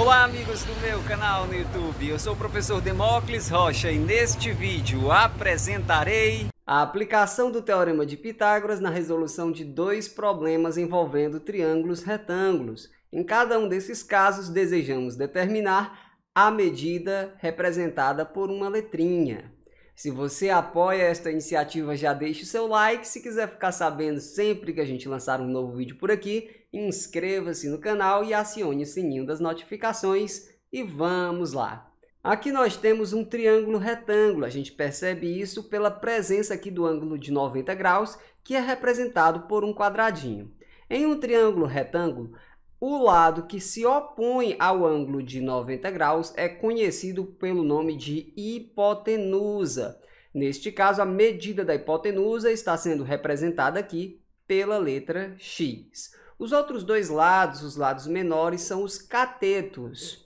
Olá amigos do meu canal no YouTube, eu sou o professor Demócles Rocha e neste vídeo apresentarei a aplicação do Teorema de Pitágoras na resolução de dois problemas envolvendo triângulos retângulos. Em cada um desses casos desejamos determinar a medida representada por uma letrinha. Se você apoia esta iniciativa, já deixe o seu like. Se quiser ficar sabendo sempre que a gente lançar um novo vídeo por aqui, inscreva-se no canal e acione o sininho das notificações. E vamos lá! Aqui nós temos um triângulo retângulo, a gente percebe isso pela presença aqui do ângulo de 90 graus, que é representado por um quadradinho. Em um triângulo retângulo, o lado que se opõe ao ângulo de 90 graus é conhecido pelo nome de hipotenusa. Neste caso, a medida da hipotenusa está sendo representada aqui pela letra x. Os outros dois lados, os lados menores, são os catetos.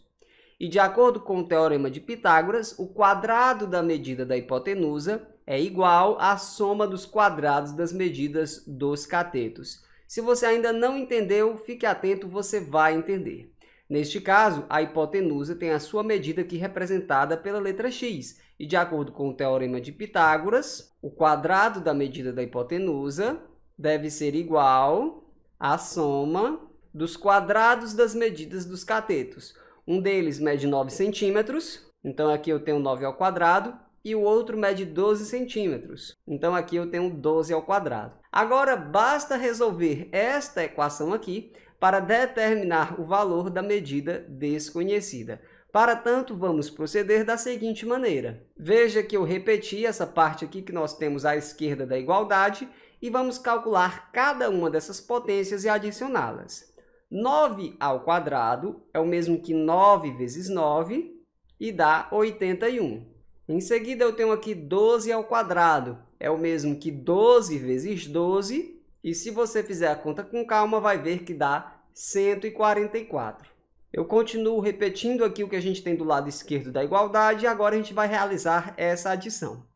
E de acordo com o teorema de Pitágoras, o quadrado da medida da hipotenusa é igual à soma dos quadrados das medidas dos catetos. Se você ainda não entendeu, fique atento, você vai entender. Neste caso, a hipotenusa tem a sua medida aqui representada pela letra x, e de acordo com o teorema de Pitágoras, o quadrado da medida da hipotenusa deve ser igual à soma dos quadrados das medidas dos catetos. Um deles mede 9 centímetros, então aqui eu tenho 9 ao quadrado, e o outro mede 12 centímetros. Então aqui eu tenho 12 ao quadrado. Agora basta resolver esta equação aqui para determinar o valor da medida desconhecida. Para tanto, vamos proceder da seguinte maneira. Veja que eu repeti essa parte aqui que nós temos à esquerda da igualdade e vamos calcular cada uma dessas potências e adicioná-las. 9 ao quadrado é o mesmo que 9 vezes 9 e dá 81. Em seguida, eu tenho aqui 12 ao quadrado. É o mesmo que 12 vezes 12. E se você fizer a conta com calma, vai ver que dá 144. Eu continuo repetindo aqui o que a gente tem do lado esquerdo da igualdade. E agora a gente vai realizar essa adição.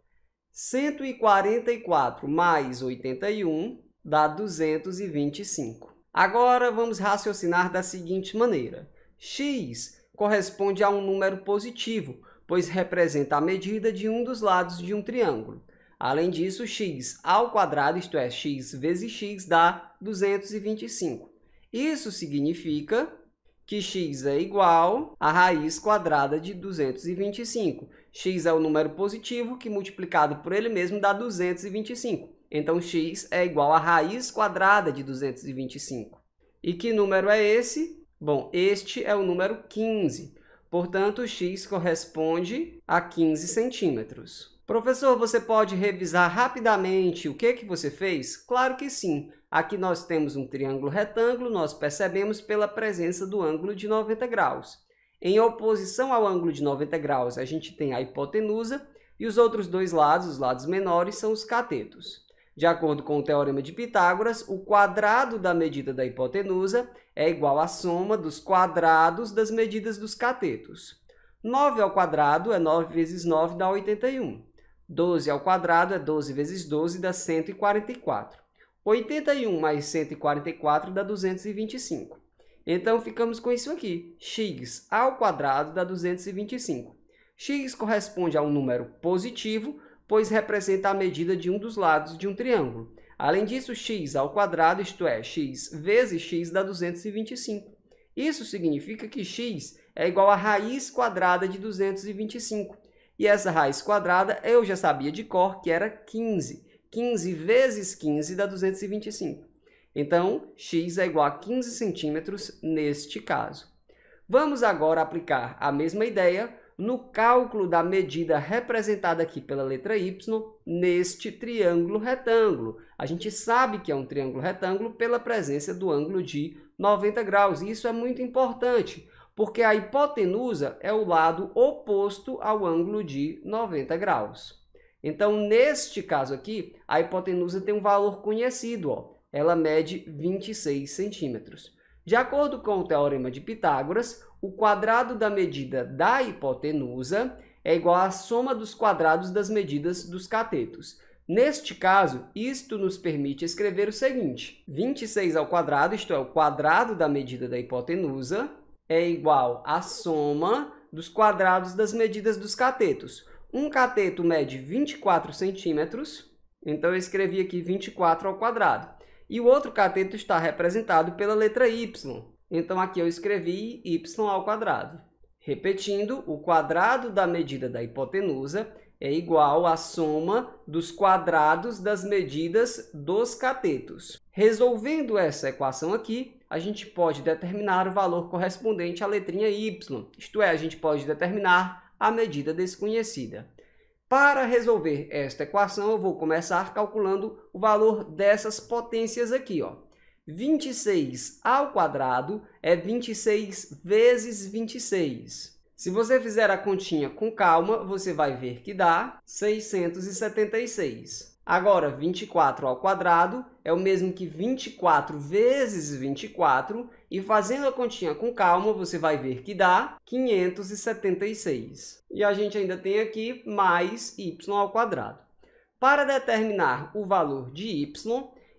144 mais 81 dá 225. Agora, vamos raciocinar da seguinte maneira. x corresponde a um número positivo, pois representa a medida de um dos lados de um triângulo. Além disso, x ao quadrado, isto é, x vezes x, dá 225. Isso significa que x é igual à raiz quadrada de 225. x é o número positivo que, multiplicado por ele mesmo, dá 225. Então, x é igual à raiz quadrada de 225. E que número é esse? Bom, este é o número 15. Portanto, x corresponde a 15 centímetros. Professor, você pode revisar rapidamente o que, que você fez? Claro que sim. Aqui nós temos um triângulo retângulo, nós percebemos pela presença do ângulo de 90 graus. Em oposição ao ângulo de 90 graus, a gente tem a hipotenusa e os outros dois lados, os lados menores, são os catetos. De acordo com o teorema de Pitágoras, o quadrado da medida da hipotenusa é igual à soma dos quadrados das medidas dos catetos. 9 ao quadrado é 9 vezes 9 dá 81. 12 ao quadrado é 12 vezes 12 dá 144. 81 mais 144 dá 225. Então, ficamos com isso aqui. x ao quadrado dá 225. x corresponde a um número positivo, pois representa a medida de um dos lados de um triângulo. Além disso, x ao quadrado, isto é, x vezes x dá 225. Isso significa que x é igual à raiz quadrada de 225. E essa raiz quadrada eu já sabia de cor que era 15. 15 vezes 15 dá 225. Então, x é igual a 15 centímetros neste caso. Vamos agora aplicar a mesma ideia no cálculo da medida representada aqui pela letra Y neste triângulo retângulo. A gente sabe que é um triângulo retângulo pela presença do ângulo de 90 graus. E isso é muito importante, porque a hipotenusa é o lado oposto ao ângulo de 90 graus. Então, neste caso aqui, a hipotenusa tem um valor conhecido. Ó. Ela mede 26 centímetros. De acordo com o teorema de Pitágoras, o quadrado da medida da hipotenusa é igual à soma dos quadrados das medidas dos catetos. Neste caso, isto nos permite escrever o seguinte, 26 ao quadrado, isto é, o quadrado da medida da hipotenusa, é igual à soma dos quadrados das medidas dos catetos. Um cateto mede 24 centímetros, então eu escrevi aqui 24 ao quadrado e o outro cateto está representado pela letra y. Então aqui eu escrevi y ao quadrado. Repetindo, o quadrado da medida da hipotenusa é igual à soma dos quadrados das medidas dos catetos. Resolvendo essa equação aqui, a gente pode determinar o valor correspondente à letrinha y, isto é, a gente pode determinar a medida desconhecida. Para resolver esta equação, eu vou começar calculando o valor dessas potências aqui. Ó. 26 ao quadrado é 26 vezes 26. Se você fizer a continha com calma, você vai ver que dá 676. Agora, 24 ao quadrado é o mesmo que 24 vezes 24, e fazendo a continha com calma, você vai ver que dá 576. E a gente ainda tem aqui mais y ao quadrado. Para determinar o valor de y,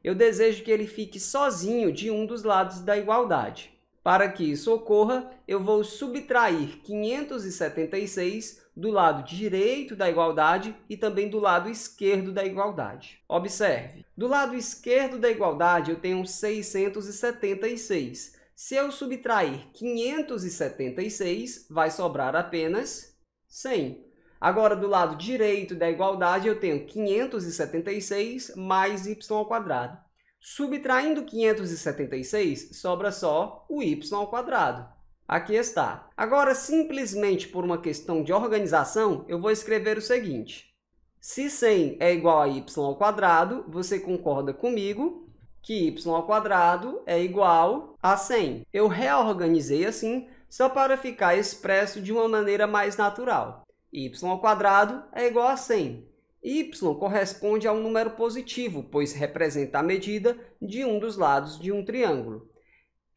eu desejo que ele fique sozinho de um dos lados da igualdade. Para que isso ocorra, eu vou subtrair 576 do lado direito da igualdade e também do lado esquerdo da igualdade. Observe, do lado esquerdo da igualdade eu tenho 676. Se eu subtrair 576, vai sobrar apenas 100. Agora, do lado direito da igualdade, eu tenho 576 mais y ao quadrado. Subtraindo 576, sobra só o y ao quadrado. Aqui está. Agora, simplesmente por uma questão de organização, eu vou escrever o seguinte. Se 100 é igual a y ao quadrado, você concorda comigo que y ao quadrado é igual a 100. Eu reorganizei assim só para ficar expresso de uma maneira mais natural. y ao quadrado é igual a 100. y corresponde a um número positivo, pois representa a medida de um dos lados de um triângulo.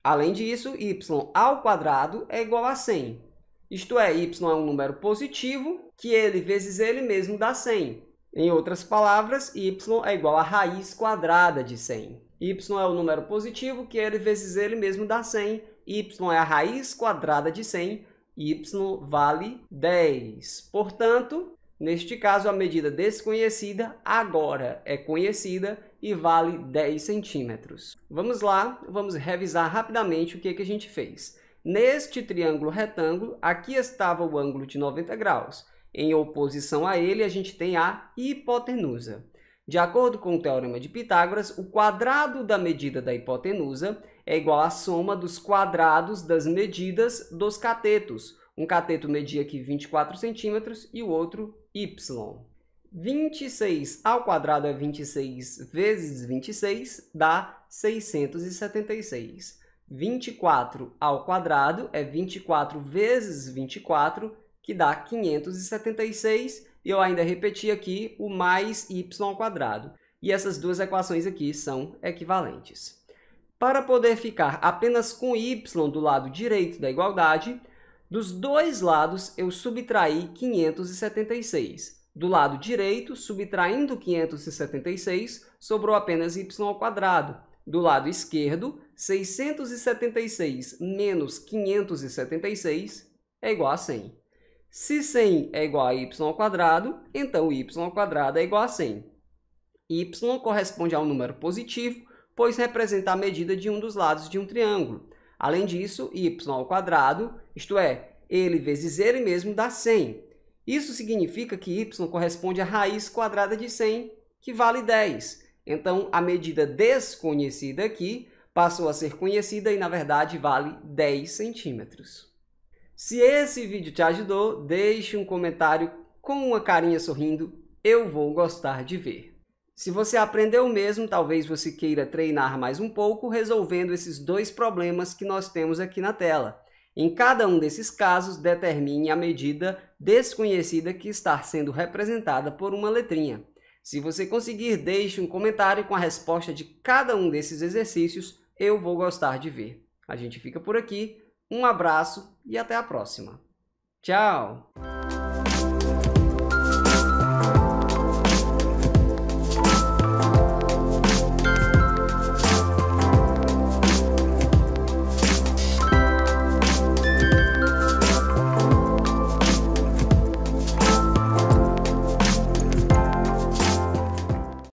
Além disso, y ao quadrado é igual a 100. Isto é, y é um número positivo, que ele vezes ele mesmo dá 100. Em outras palavras, y é igual à raiz quadrada de 100. y é um número positivo, que ele vezes ele mesmo dá 100. y é a raiz quadrada de 100. y vale 10. Portanto, Neste caso, a medida desconhecida agora é conhecida e vale 10 centímetros. Vamos lá, vamos revisar rapidamente o que, é que a gente fez. Neste triângulo retângulo, aqui estava o ângulo de 90 graus. Em oposição a ele, a gente tem a hipotenusa. De acordo com o Teorema de Pitágoras, o quadrado da medida da hipotenusa é igual à soma dos quadrados das medidas dos catetos. Um cateto media aqui 24 centímetros e o outro y. 26 ao quadrado é 26 vezes 26, dá 676. 24 ao quadrado é 24 vezes 24, que dá 576. E eu ainda repeti aqui o mais y ao quadrado. E essas duas equações aqui são equivalentes. Para poder ficar apenas com y do lado direito da igualdade, dos dois lados, eu subtraí 576. Do lado direito, subtraindo 576, sobrou apenas y Do lado esquerdo, 676 menos 576 é igual a 100. Se 100 é igual a y então y é igual a 100. y corresponde a um número positivo, pois representa a medida de um dos lados de um triângulo. Além disso, y ao quadrado, isto é, ele vezes ele mesmo dá 100. Isso significa que y corresponde à raiz quadrada de 100, que vale 10. Então, a medida desconhecida aqui passou a ser conhecida e, na verdade, vale 10 centímetros. Se esse vídeo te ajudou, deixe um comentário com uma carinha sorrindo. Eu vou gostar de ver. Se você aprendeu mesmo, talvez você queira treinar mais um pouco resolvendo esses dois problemas que nós temos aqui na tela. Em cada um desses casos, determine a medida desconhecida que está sendo representada por uma letrinha. Se você conseguir, deixe um comentário com a resposta de cada um desses exercícios, eu vou gostar de ver. A gente fica por aqui, um abraço e até a próxima. Tchau!